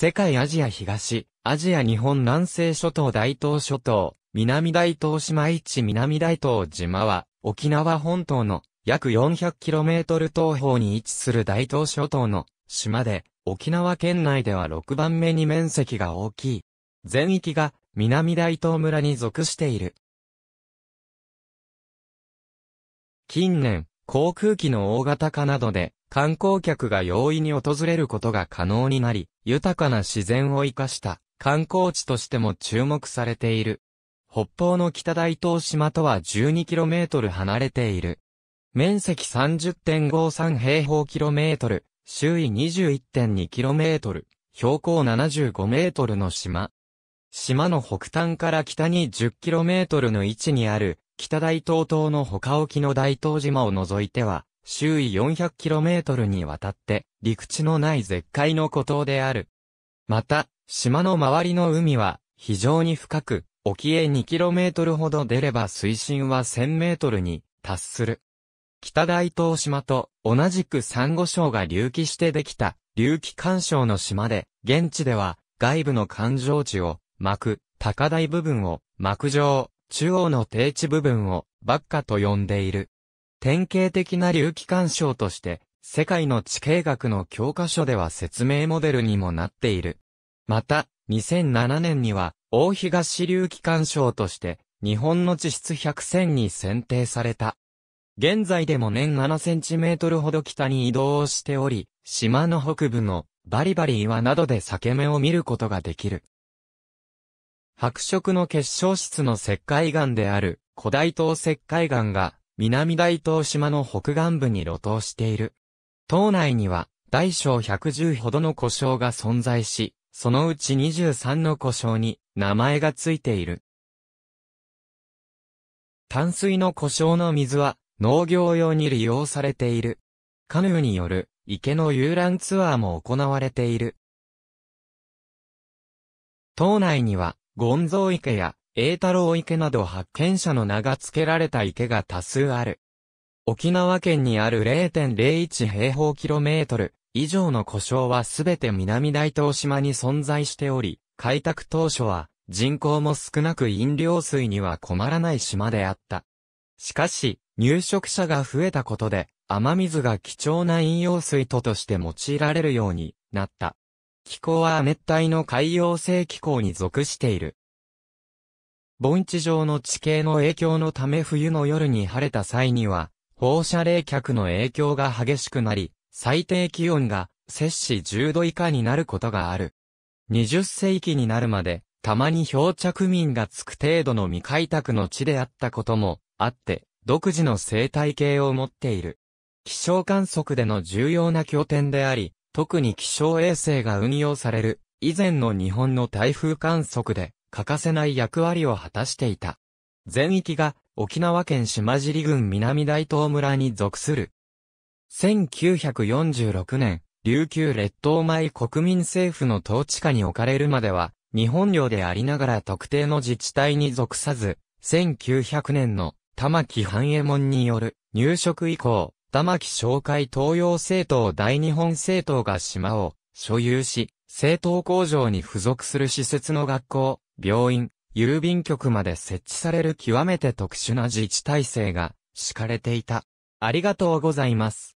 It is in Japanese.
世界アジア東、アジア日本南西諸島大東諸島、南大東島一南大東島は、沖縄本島の約 400km 東方に位置する大東諸島の島で、沖縄県内では6番目に面積が大きい。全域が南大東村に属している。近年、航空機の大型化などで、観光客が容易に訪れることが可能になり、豊かな自然を生かした観光地としても注目されている。北方の北大東島とは 12km 離れている。面積30.53平方キロメートル、周囲 21.2km、標高75メートルの島。島の北端から北に 10km の位置にある、北大東島の他沖の大東島を除いては、周囲 400km にわたって、陸地のない絶海の孤島である。また、島の周りの海は、非常に深く、沖へ 2km ほど出れば水深は 1000m に達する。北大東島と同じく珊瑚礁が隆起してできた隆起干渉の島で、現地では外部の環状地を膜、高台部分を膜上、中央の低地部分をバッカと呼んでいる。典型的な隆起干渉として、世界の地形学の教科書では説明モデルにもなっている。また、2007年には、大東流気干渉として、日本の地質100選に選定された。現在でも年7センチメートルほど北に移動をしており、島の北部のバリバリ岩などで裂け目を見ることができる。白色の結晶質の石灰岩である古代島石灰岩が南大東島の北岸部に露頭している。島内には、大小110ほどの故障が存在し、そのうち23の故障に名前がついている。淡水の故障の水は農業用に利用されている。カヌーによる池の遊覧ツアーも行われている。島内には、ゴンゾウ池や栄太郎池など発見者の名が付けられた池が多数ある。沖縄県にある0.01平方キロメートル以上の故障はすべて南大東島に存在しており、開拓当初は人口も少なく飲料水には困らない島であった。しかし、入植者が増えたことで、雨水が貴重な飲用水ととして用いられるようになった。気候は熱帯の海洋性気候に属している。盆地上の地形の影響のため冬の夜に晴れた際には、放射冷却の影響が激しくなり、最低気温が摂氏10度以下になることがある。20世紀になるまで、たまに漂着民がつく程度の未開拓の地であったこともあって、独自の生態系を持っている。気象観測での重要な拠点であり、特に気象衛星が運用される、以前の日本の台風観測で、欠かせない役割を果たしていた。全域が沖縄県島尻郡南大東村に属する。1946年、琉球列島前国民政府の統治下に置かれるまでは、日本領でありながら特定の自治体に属さず、1900年の玉木半栄衛門による入植以降、玉木紹介東洋政党大日本政党が島を所有し、政党工場に付属する施設の学校、病院、郵便局まで設置される極めて特殊な自治体制が敷かれていた。ありがとうございます。